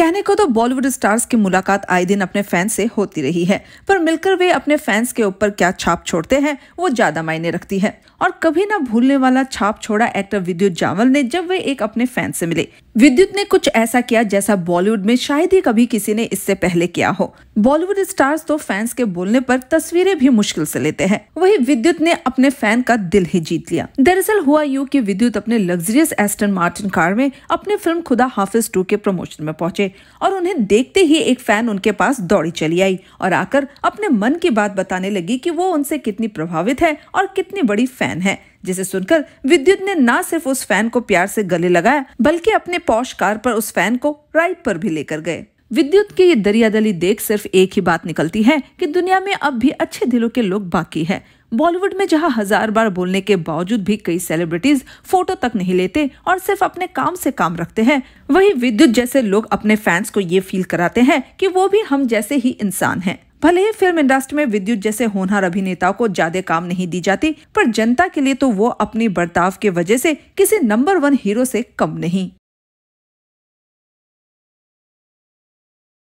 कहने को तो बॉलीवुड स्टार्स की मुलाकात आए दिन अपने फैंस से होती रही है पर मिलकर वे अपने फैंस के ऊपर क्या छाप छोड़ते हैं वो ज्यादा मायने रखती है और कभी ना भूलने वाला छाप छोड़ा एक्टर विद्युत जावल ने जब वे एक अपने फैंस से मिले विद्युत ने कुछ ऐसा किया जैसा बॉलीवुड में शायद ही कभी किसी ने इससे पहले किया हो बॉलीवुड स्टार्स तो फैंस के बोलने पर तस्वीरें भी मुश्किल से लेते हैं वही विद्युत ने अपने फैन का दिल ही जीत लिया दरअसल हुआ यूँ की विद्युत अपने लग्जरियस एस्टन मार्टिन कार में अपनी फिल्म खुदा हाफिज टू के प्रमोशन में पहुंचे और उन्हें देखते ही एक फैन उनके पास दौड़ी चली आई और आकर अपने मन की बात बताने लगी कि वो उनसे कितनी प्रभावित है और कितनी बड़ी फैन है जिसे सुनकर विद्युत ने ना सिर्फ उस फैन को प्यार से गले लगाया बल्कि अपने पौश कार पर उस फैन को राइड पर भी लेकर गए विद्युत की ये दरियादली देख सिर्फ एक ही बात निकलती है कि दुनिया में अब भी अच्छे दिलों के लोग बाकी हैं बॉलीवुड में जहां हजार बार बोलने के बावजूद भी कई सेलिब्रिटीज फोटो तक नहीं लेते और सिर्फ अपने काम से काम रखते हैं वही विद्युत जैसे लोग अपने फैंस को ये फील कराते हैं कि वो भी हम जैसे ही इंसान हैं भले ही फिल्म इंडस्ट्री में विद्युत जैसे होनहार अभिनेताओं को ज्यादा काम नहीं दी जाती पर जनता के लिए तो वो अपनी बर्ताव के वजह से किसी नंबर वन हीरो से कम नहीं